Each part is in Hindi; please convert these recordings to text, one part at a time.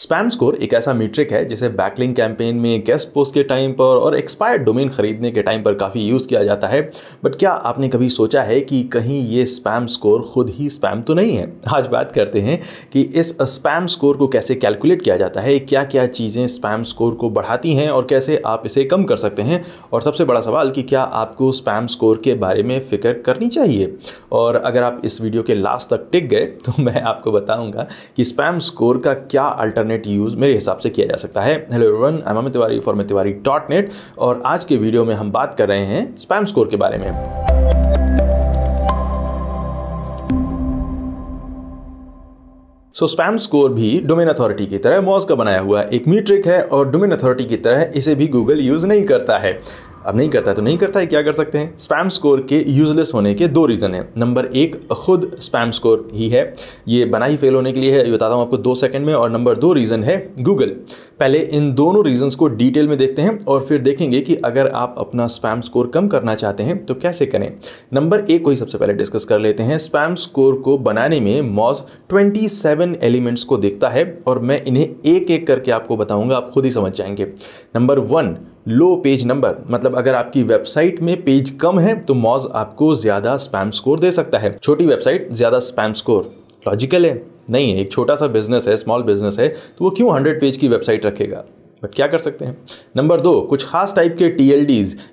स्पैम स्कोर एक ऐसा मीट्रिक है जिसे बैकलिंग कैंपेन में गेस्ट पोस्ट के टाइम पर और एक्सपायर्ड डोमेन खरीदने के टाइम पर काफ़ी यूज़ किया जाता है बट क्या आपने कभी सोचा है कि कहीं ये स्पैम स्कोर खुद ही स्पैम तो नहीं है आज बात करते हैं कि इस स्पैम स्कोर को कैसे कैलकुलेट किया जाता है क्या क्या चीज़ें स्पैम स्कोर को बढ़ाती हैं और कैसे आप इसे कम कर सकते हैं और सबसे बड़ा सवाल कि क्या आपको स्पैम स्कोर के बारे में फ़िक्र करनी चाहिए और अगर आप इस वीडियो के लास्ट तक टिक गए तो मैं आपको बताऊँगा कि स्पैम स्कोर का क्या अल्टरनेट इंटरनेट यूज़ मेरे हिसाब से किया जा सकता है hello everyone I am Tiwari for Tiwari dot net और आज के वीडियो में हम बात कर रहे हैं स्पैम स्कोर के बारे में सो स्पैम स्कोर भी डोमेन अथॉरिटी की तरह मॉज का बनाया हुआ एक मीट्रिक है और डोमेन अथॉरिटी की तरह इसे भी गूगल यूज़ नहीं करता है अब नहीं करता है तो नहीं करता है क्या कर सकते हैं स्पैम स्कोर के यूजलेस होने के दो रीज़न हैं नंबर एक खुद स्पैम स्कोर ही है ये बना ही फेल होने के लिए है ये बताता हूँ आपको दो सेकंड में और नंबर दो रीज़न है गूगल पहले इन दोनों रीजंस को डिटेल में देखते हैं और फिर देखेंगे कि अगर आप अपना स्पैम स्कोर कम करना चाहते हैं तो कैसे करें नंबर एक को ही सबसे पहले डिस्कस कर लेते हैं स्पैम स्कोर को बनाने में मॉज 27 एलिमेंट्स को देखता है और मैं इन्हें एक एक करके आपको बताऊंगा आप खुद ही समझ जाएंगे number one low page number मतलब अगर आपकी वेबसाइट में पेज कम है तो मॉज आपको ज़्यादा स्पैम स्कोर दे सकता है छोटी वेबसाइट ज़्यादा स्पैम स्कोर लॉजिकल है नहीं है एक छोटा सा बिजनेस है स्मॉल बिजनेस है तो वो क्यों हंड्रेड पेज की वेबसाइट रखेगा बट क्या कर सकते हैं नंबर दो कुछ खास टाइप के टी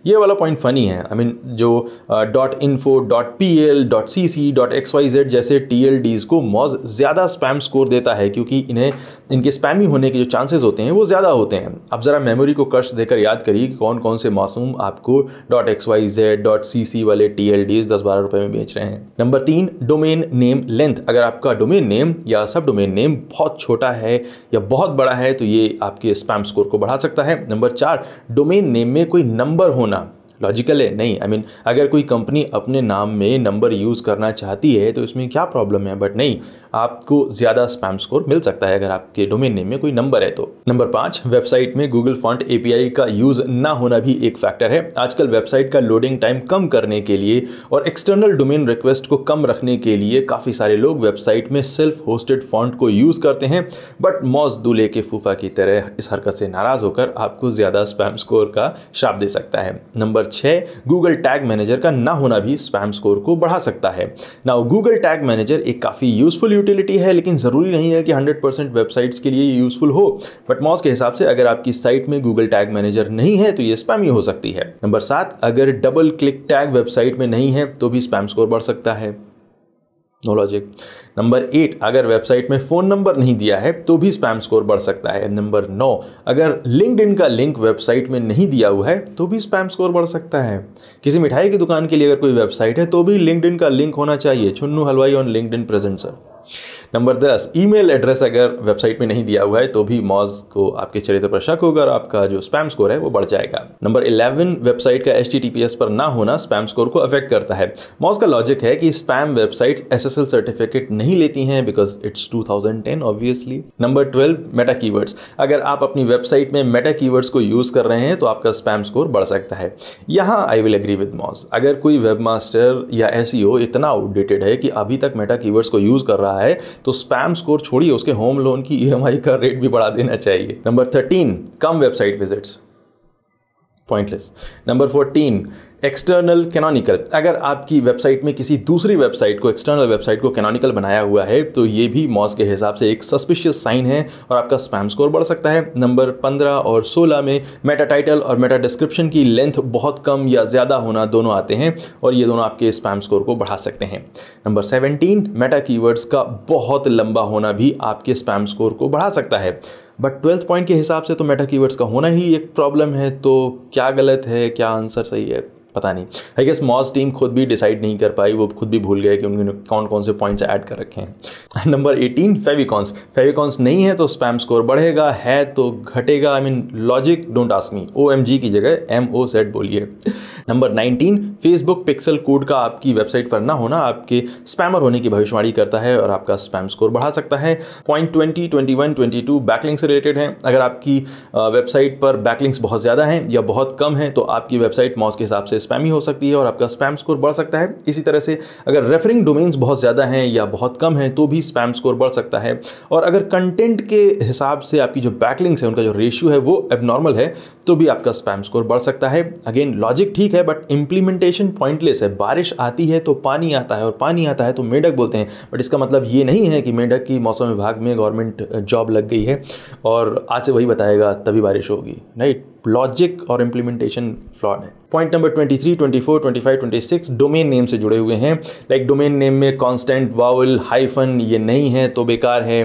ये वाला पॉइंट फ़नी है आई I मीन mean, जो dot info dot P L dot C C dot X Y Z जैसे टी को मॉज ज़्यादा स्पैम स्कोर देता है क्योंकि इन्हें इनके स्पैमी होने के जो चांसेस होते हैं वो ज़्यादा होते हैं अब ज़रा मेमोरी को कष्ट देकर याद करिए कि कौन कौन से मौसम आपको dot X Y Z dot C C वाले टी एल डीज दस बारह रुपये में बेच रहे हैं नंबर तीन डोमेन नेम लेंथ अगर आपका डोमेन नेम या सब डोमेन नेम बहुत छोटा है या बहुत बड़ा है तो ये आपके स्पैम स्कोर स्कोर को बढ़ा सकता है नंबर चार डोमेन नेम में कोई नंबर होना लॉजिकल है नहीं आई I मीन mean, अगर कोई कंपनी अपने नाम में नंबर यूज़ करना चाहती है तो इसमें क्या प्रॉब्लम है बट नहीं आपको ज़्यादा स्पैम स्कोर मिल सकता है अगर आपके डोमेन नेम में कोई नंबर है तो नंबर पाँच वेबसाइट में गूगल फॉन्ट ए का यूज़ ना होना भी एक फैक्टर है आजकल वेबसाइट का लोडिंग टाइम कम करने के लिए और एक्सटर्नल डोमेन रिक्वेस्ट को कम रखने के लिए काफ़ी सारे लोग वेबसाइट में सेल्फ होस्टेड फॉन्ट को यूज़ करते हैं बट मौज दूल्हे के फूफा की तरह इस हरकत से नाराज़ होकर आपको ज़्यादा स्पैम स्कोर का श्राप दे सकता है नंबर छः गूगल टैग मैनेजर का ना होना भी स्पैम स्कोर को बढ़ा सकता है ना गूगल टैग मैनेजर एक काफ़ी यूजफुल यूटिलिटी है लेकिन ज़रूरी नहीं है कि 100% वेबसाइट्स के लिए यूजफुल हो बट मॉस के हिसाब से अगर आपकी साइट में गूगल टैग मैनेजर नहीं है तो ये स्पैम ही हो सकती है नंबर सात अगर डबल क्लिक टैग वेबसाइट में नहीं है तो भी स्पैम स्कोर बढ़ सकता है नो लॉजिक नंबर एट अगर वेबसाइट में फ़ोन नंबर नहीं दिया है तो भी स्पैम स्कोर बढ़ सकता है नंबर नौ अगर लिंकड का लिंक वेबसाइट में नहीं दिया हुआ है तो भी स्पैम स्कोर बढ़ सकता है किसी मिठाई की दुकान के लिए अगर कोई वेबसाइट है तो भी लिंकड का लिंक होना चाहिए Chunnu Halwai on LinkedIn present sir number दस ईमेल एड्रेस अगर वेबसाइट में नहीं दिया हुआ है तो भी मॉज को आपके चरित्र पर शक होगा और आपका जो स्पैम स्कोर है वो बढ़ जाएगा नंबर इलेवन वेबसाइट का एच पर ना होना स्पैम स्कोर को अफेक्ट करता है मॉज का लॉजिक है कि स्पैम वेबसाइट एस सर्टिफिकेट नहीं लेती हैं because it's too obviously number twelve meta की अगर आप अपनी वेबसाइट में मेटा की को यूज़ कर रहे हैं तो आपका स्पैम स्कोर बढ़ सकता है यहाँ I will agree with Moz अगर कोई वेबमास्टर या एस e इतना आउटडेटेड है कि अभी तक मेटा की को यूज़ कर रहा रहा है तो स्पैम स्कोर छोड़िए उसके होम लोन की ई e का रेट भी बढ़ा देना चाहिए नंबर थर्टीन कम website visits pointless number fourteen external canonical अगर आपकी वेबसाइट में किसी दूसरी वेबसाइट को एक्सटर्नल वेबसाइट को कैनोनिकल बनाया हुआ है तो ये भी मॉस के हिसाब से एक सस्पिशियस साइन है और आपका स्पैम स्कोर बढ़ सकता है नंबर 15 और 16 में मेटा टाइटल और मेटा डिस्क्रिप्शन की लेंथ बहुत कम या ज़्यादा होना दोनों आते हैं और ये दोनों आपके स्पैम स्कोर को बढ़ा सकते हैं नंबर सेवनटीन मेटा कीवर्ड्स का बहुत लंबा होना भी आपके स्पैम स्कोर को बढ़ा सकता है बट ट्वेल्थ पॉइंट के हिसाब से तो मेटा कीवर्ड्स का होना ही एक प्रॉब्लम है तो क्या गलत है क्या आंसर सही है पता नहीं आई गेस मॉस टीम खुद भी डिसाइड नहीं कर पाई वो खुद भी भूल गए कि उन्होंने कौन कौन से पॉइंट्स ऐड कर रखे हैं नंबर एटीन फेविकॉन्स फेविकॉन्स नहीं है तो स्पैम स्कोर बढ़ेगा है तो घटेगा I mean logic don't ask me O M G की जगह एम ओ सेट बोलिए number nineteen Facebook pixel code का आपकी वेबसाइट पर ना होना आपके स्पैमर होने की भविष्यवाणी करता है और आपका स्पैम स्कोर बढ़ा सकता है point twenty twenty one twenty two backlink से रिलेटेड हैं अगर आपकी वेबसाइट पर बैकलिंग्स बहुत ज़्यादा हैं या बहुत कम हैं तो आपकी वेबसाइट मॉस के हिसाब से स्पैमी हो सकती है और आपका स्पैम स्कोर बढ़ सकता है इसी तरह से अगर रेफरिंग डोमेन्स बहुत ज़्यादा हैं या बहुत कम हैं तो भी स्पैम स्कोर बढ़ सकता है और अगर कंटेंट के हिसाब से आपकी जो बैकलिंग्स हैं उनका जो रेशियो है वो एबनॉर्मल है तो भी आपका स्पैम स्कोर बढ़ सकता है अगेन लॉजिक ठीक है बट इम्प्लीमेंटेशन पॉइंटलेस है बारिश आती है तो पानी आता है और पानी आता है तो मेढक बोलते हैं बट इसका मतलब ये नहीं है कि मेढक की मौसम विभाग में गवर्नमेंट जॉब लग गई है और आज से वही बताएगा तभी बारिश होगी राइट लॉजिक और इम्प्लीमेंटेशन फ्लॉड है पॉइंट नंबर 23, 24, 25, 26 डोमेन नेम से जुड़े हुए हैं लाइक डोमेन नेम में कांस्टेंट वाउल हाइफन ये नहीं है तो बेकार है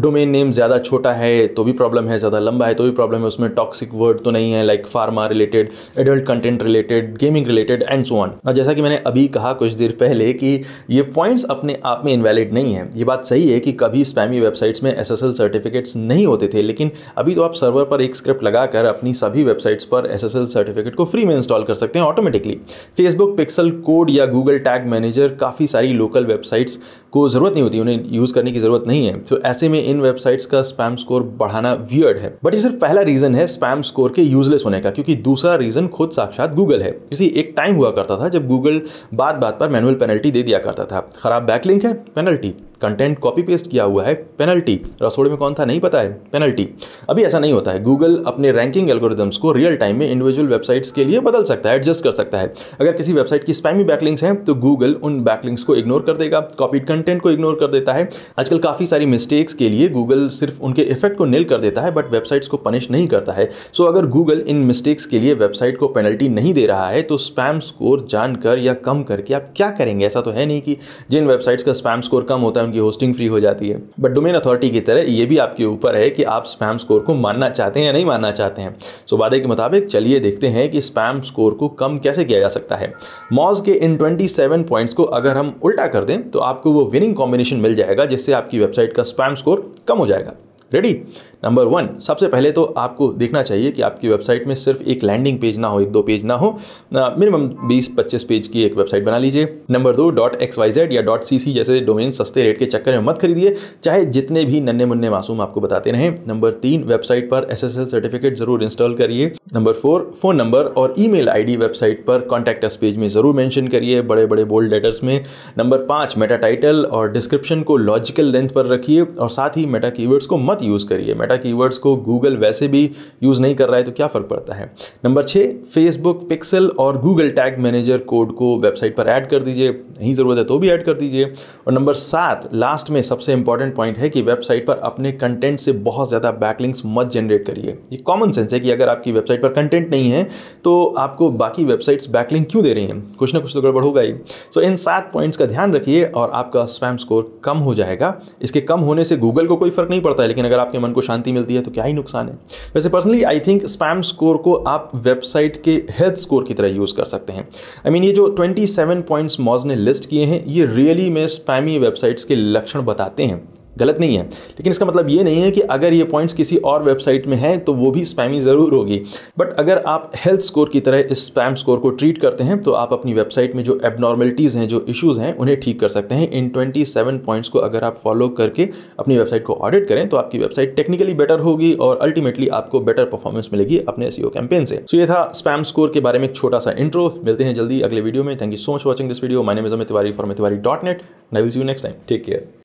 डोमेन नेम ज़्यादा छोटा है तो भी प्रॉब्लम है ज़्यादा लंबा है तो भी प्रॉब्लम है उसमें टॉक्सिक वर्ड तो नहीं है like pharma related adult content related gaming related and so on और जैसा कि मैंने अभी कहा कुछ देर पहले कि ये पॉइंट्स अपने आप में इनवैलिड नहीं है ये बात सही है कि कभी स्पैमी वेबसाइट्स में एस सर्टिफिकेट्स नहीं होते थे लेकिन अभी तो आप सर्वर पर एक स्क्रिप्ट लगाकर अपनी सभी वेबसाइट्स पर एसएसएल सर्टिफिकेट को फ्री में इंस्टॉल कर सकते हैं ऑटोमेटिकली फेसबुक पिक्सल कोड या गूगल टैग मैनेजर काफ़ी सारी लोकल वेबसाइट्स को ज़रूरत नहीं होती उन्हें यूज़ करने की ज़रूरत नहीं है तो ऐसे में इन वेबसाइट्स का स्पैम स्कोर बढ़ाना वियर्ड है बट ये सिर्फ पहला रीज़न है स्पैम स्कोर के यूजलेस होने का क्योंकि दूसरा रीज़न खुद साक्षात गूगल है इसी एक टाइम हुआ करता था जब गूगल बात बात पर मैनुअल पेनल्टी दे दिया करता था खराब बैकलिंक है पेनल्टी कंटेंट कॉपी पेस्ट किया हुआ है पेनल्टी रसोड़े में कौन था नहीं पता है पेनल्टी अभी ऐसा नहीं होता है गूगल अपने रैंकिंग एल्गोरिदम्स को रियल टाइम में इंडिविजुअल वेबसाइट्स के लिए बदल सकता है एडजस्ट कर सकता है अगर किसी वेबसाइट की स्पैमी बैकलिंग्स हैं तो गूगल उन बैकलिंग्स को इग्नोर कर देगा कॉपीड कंटेंट को इग्नोर कर देता है आजकल काफ़ी सारी मिस्टेक्स के लिए गूगल सिर्फ उनके इफेक्ट को नील कर देता है बट वेबसाइट्स को पनिश नहीं करता है सो अगर गूगल इन मिस्टेक्स के लिए वेबसाइट को पेनल्टी नहीं दे रहा है तो स्पैम स्कोर जानकर या कम करके आप क्या करेंगे ऐसा तो है नहीं कि जिन वेबसाइट्स का स्पैम स्कोर कम होता है की होस्टिंग फ्री हो जाती है बट डोमेन अथॉरिटी की तरह ये भी आपके ऊपर है कि आप स्पैम स्कोर को मानना चाहते हैं या नहीं मानना चाहते हैं सो वादे के मुताबिक चलिए देखते हैं कि स्पैम स्कोर को कम कैसे किया जा सकता है मॉज के इन ट्वेंटी पॉइंट्स को अगर हम उल्टा कर दें तो आपको वो विनिंग कॉम्बिनेशन मिल जाएगा जिससे आपकी वेबसाइट का स्पैम स्कोर कम हो जाएगा रेडी नंबर वन सबसे पहले तो आपको देखना चाहिए कि आपकी वेबसाइट में सिर्फ एक लैंडिंग पेज ना हो एक दो पेज ना हो मिनिमम बीस पच्चीस पेज की एक वेबसाइट बना लीजिए नंबर दो डॉट एक्स वाई जेड या डॉट सी सी जैसे डोमेन सस्ते रेट के चक्कर में मत खरीदिए चाहे जितने भी नन्हे मुन्ने मासूम आपको बताते रहें नंबर तीन वेबसाइट पर एस एस एल सर्टिफिकेट जरूर इंस्टॉल करिए नंबर फोर फ़ोन नंबर और email I D website पर कॉन्टैक्ट अस पेज में ज़रूर मैंशन करिए बड़े बड़े बोल्ड लेटर्स में नंबर पाँच मेटा टाइटल और डिस्क्रिप्शन को लॉजिकल लेंथ पर रखिए और साथ ही मेटा कीवर्ड्स को मत यूज़ करिए मेटा कीवर्ड्स को गूगल वैसे भी यूज़ नहीं कर रहा है तो क्या फ़र्क पड़ता है नंबर छः फेसबुक पिक्सल और गूगल टैग मैनेजर कोड को वेबसाइट पर ऐड कर दीजिए नहीं ज़रूरत है तो भी ऐड कर दीजिए और नंबर सात लास्ट में सबसे इंपॉर्टेंट पॉइंट है कि वेबसाइट पर अपने कंटेंट से बहुत ज़्यादा बैकलिंक्स मत जनरेट करिए ये कॉमन सेंस है कि अगर आपकी वेबसाइट पर कंटेंट नहीं है तो आपको बाकी वेबसाइट्स बैकलिंक क्यों दे रही हैं कुछ ना कुछ तो गड़बड़ होगा ही सो so, इन सात पॉइंट्स का ध्यान रखिए और आपका स्वैम स्कोर कम हो जाएगा इसके कम होने से गूगल को कोई फर्क नहीं पड़ता है लेकिन अगर आपके मन को शांति शांति मिलती है तो क्या ही नुकसान है वैसे personally I think spam score को आप वेबसाइट के हेल्थ स्कोर की तरह यूज़ कर सकते हैं आई I मीन mean, ये जो 27 पॉइंट्स मॉज ने लिस्ट किए हैं ये रियली में स्पैमी वेबसाइट्स के लक्षण बताते हैं गलत नहीं है लेकिन इसका मतलब ये नहीं है कि अगर ये पॉइंट्स किसी और वेबसाइट में हैं तो वो भी स्पैमी ज़रूर होगी बट अगर आप हेल्थ स्कोर की तरह इस स्पैम स्कोर को ट्रीट करते हैं तो आप अपनी वेबसाइट में जो एबनॉर्मेलिटीज़ हैं जो इशूज़ हैं उन्हें ठीक कर सकते हैं इन ट्वेंटी सेवन पॉइंट्स को अगर आप फॉलो करके अपनी वेबसाइट को ऑडिट करें तो आपकी वेबसाइट टेक्निकली बेटर होगी और अल्टीमेटली आपको बेटर परफॉर्मेंस मिलेगी अपने एस कैंपेन e से सो so ये था स्पैम स्कोर के बारे में एक छोटा सा इंट्रो मिलते हैं जल्दी अगले वीडियो में thank you so much watching this video my name Tiwari for Tiwari dot net I will you next time take care